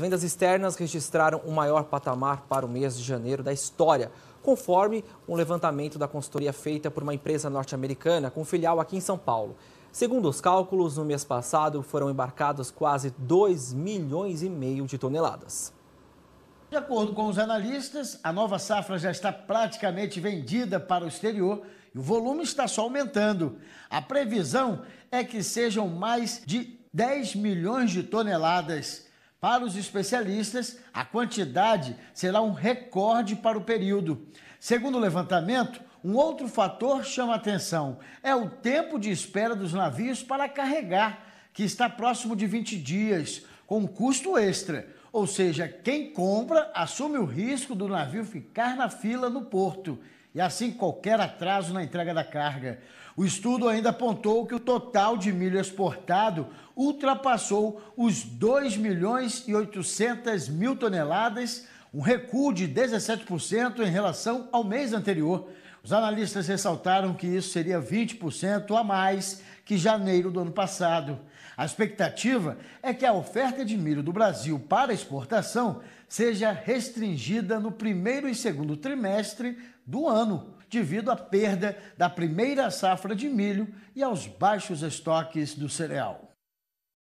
As vendas externas registraram o maior patamar para o mês de janeiro da história, conforme um levantamento da consultoria feita por uma empresa norte-americana com filial aqui em São Paulo. Segundo os cálculos, no mês passado foram embarcados quase 2 milhões e meio de toneladas. De acordo com os analistas, a nova safra já está praticamente vendida para o exterior e o volume está só aumentando. A previsão é que sejam mais de 10 milhões de toneladas. Para os especialistas, a quantidade será um recorde para o período. Segundo o levantamento, um outro fator chama atenção: é o tempo de espera dos navios para carregar, que está próximo de 20 dias, com um custo extra. Ou seja, quem compra assume o risco do navio ficar na fila no porto e assim qualquer atraso na entrega da carga. O estudo ainda apontou que o total de milho exportado ultrapassou os 2 milhões e 800 mil toneladas, um recuo de 17% em relação ao mês anterior. Os analistas ressaltaram que isso seria 20% a mais que janeiro do ano passado. A expectativa é que a oferta de milho do Brasil para exportação seja restringida no primeiro e segundo trimestre do ano, devido à perda da primeira safra de milho e aos baixos estoques do cereal.